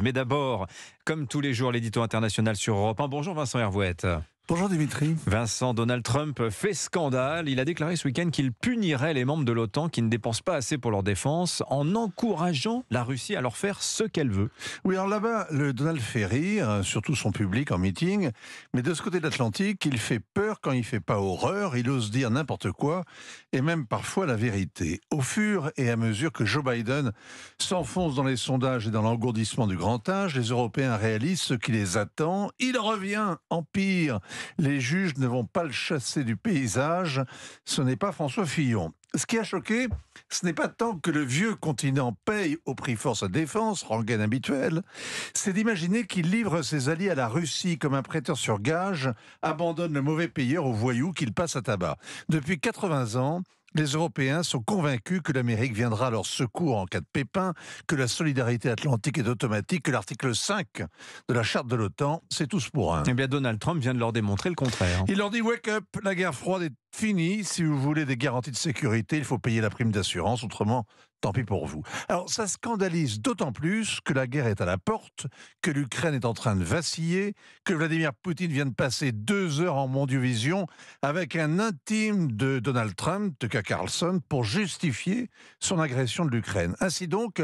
Mais d'abord, comme tous les jours, l'édito international sur Europe 1. Bonjour Vincent Hervouette. Bonjour Dimitri. Vincent, Donald Trump fait scandale. Il a déclaré ce week-end qu'il punirait les membres de l'OTAN qui ne dépensent pas assez pour leur défense en encourageant la Russie à leur faire ce qu'elle veut. Oui, alors là-bas, le Donald fait rire, hein, surtout son public en meeting. Mais de ce côté de l'Atlantique, il fait peur quand il fait pas horreur. Il ose dire n'importe quoi et même parfois la vérité. Au fur et à mesure que Joe Biden s'enfonce dans les sondages et dans l'engourdissement du grand âge, les Européens réalisent ce qui les attend. Il revient en pire les juges ne vont pas le chasser du paysage, ce n'est pas François Fillon. Ce qui a choqué, ce n'est pas tant que le vieux continent paye au prix fort sa défense, rengaine habituelle, c'est d'imaginer qu'il livre ses alliés à la Russie comme un prêteur sur gage abandonne le mauvais payeur au voyou qu'il passe à tabac. Depuis 80 ans, les Européens sont convaincus que l'Amérique viendra à leur secours en cas de pépin, que la solidarité atlantique est automatique, que l'article 5 de la charte de l'OTAN, c'est tous pour un. Eh bien, Donald Trump vient de leur démontrer le contraire. Il leur dit Wake up, la guerre froide est Fini, si vous voulez des garanties de sécurité, il faut payer la prime d'assurance, autrement, tant pis pour vous. Alors ça scandalise d'autant plus que la guerre est à la porte, que l'Ukraine est en train de vaciller, que Vladimir Poutine vient de passer deux heures en mondiovision avec un intime de Donald Trump, de K. Carlson, pour justifier son agression de l'Ukraine. Ainsi donc,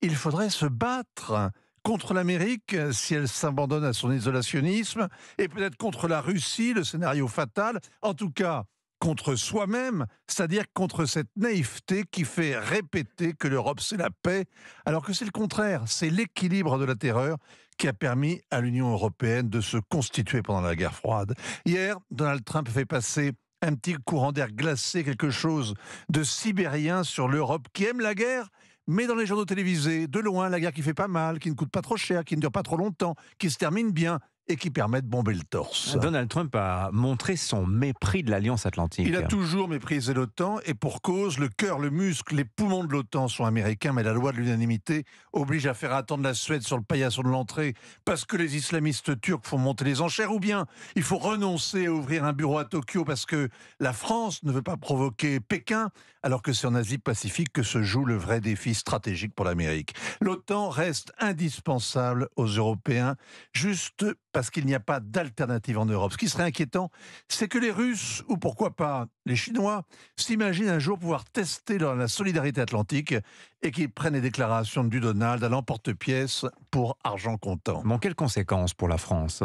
il faudrait se battre contre l'Amérique si elle s'abandonne à son isolationnisme, et peut-être contre la Russie, le scénario fatal. En tout cas, contre soi-même, c'est-à-dire contre cette naïveté qui fait répéter que l'Europe c'est la paix, alors que c'est le contraire, c'est l'équilibre de la terreur qui a permis à l'Union européenne de se constituer pendant la guerre froide. Hier, Donald Trump fait passer un petit courant d'air glacé, quelque chose de sibérien sur l'Europe qui aime la guerre, mais dans les journaux télévisés, de loin, la guerre qui fait pas mal, qui ne coûte pas trop cher, qui ne dure pas trop longtemps, qui se termine bien et qui permet de bomber le torse. Ah, Donald Trump a montré son mépris de l'Alliance Atlantique. Il a toujours méprisé l'OTAN et pour cause, le cœur, le muscle, les poumons de l'OTAN sont américains, mais la loi de l'unanimité oblige à faire attendre la Suède sur le paillasson de l'entrée parce que les islamistes turcs font monter les enchères ou bien il faut renoncer à ouvrir un bureau à Tokyo parce que la France ne veut pas provoquer Pékin alors que c'est en Asie-Pacifique que se joue le vrai défi stratégique pour l'Amérique. L'OTAN reste indispensable aux Européens, juste parce qu'il n'y a pas d'alternative en Europe. Ce qui serait inquiétant, c'est que les Russes, ou pourquoi pas les Chinois, s'imaginent un jour pouvoir tester la solidarité atlantique et qu'ils prennent les déclarations du Donald à l'emporte-pièce pour argent comptant. Bon, quelles conséquences pour la France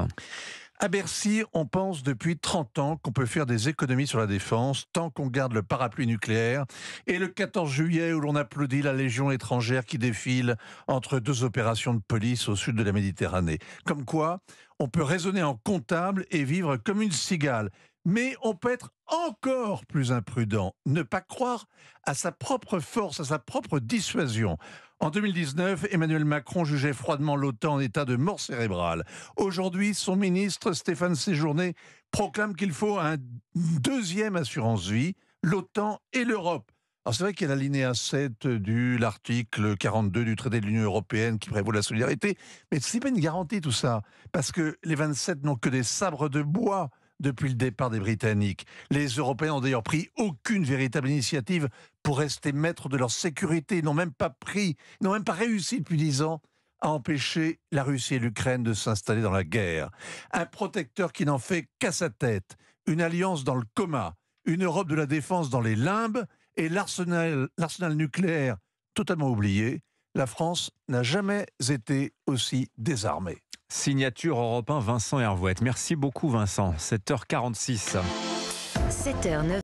à Bercy, on pense depuis 30 ans qu'on peut faire des économies sur la défense tant qu'on garde le parapluie nucléaire. Et le 14 juillet, où l'on applaudit la Légion étrangère qui défile entre deux opérations de police au sud de la Méditerranée. Comme quoi, on peut raisonner en comptable et vivre comme une cigale mais on peut être encore plus imprudent, ne pas croire à sa propre force, à sa propre dissuasion. En 2019, Emmanuel Macron jugeait froidement l'OTAN en état de mort cérébrale. Aujourd'hui, son ministre Stéphane Séjourné proclame qu'il faut un deuxième assurance-vie, l'OTAN et l'Europe. Alors c'est vrai qu'il y a l'alinéa 7 de l'article 42 du traité de l'Union européenne qui prévoit la solidarité, mais ce n'est pas une garantie tout ça, parce que les 27 n'ont que des sabres de bois depuis le départ des Britanniques. Les Européens n'ont d'ailleurs pris aucune véritable initiative pour rester maîtres de leur sécurité. Ils n'ont même pas pris, n'ont même pas réussi depuis dix ans à empêcher la Russie et l'Ukraine de s'installer dans la guerre. Un protecteur qui n'en fait qu'à sa tête. Une alliance dans le coma. Une Europe de la défense dans les limbes. Et l'arsenal nucléaire totalement oublié. La France n'a jamais été aussi désarmée. Signature Europe 1, Vincent Hervouette. Merci beaucoup Vincent. 7h46. 7h, 9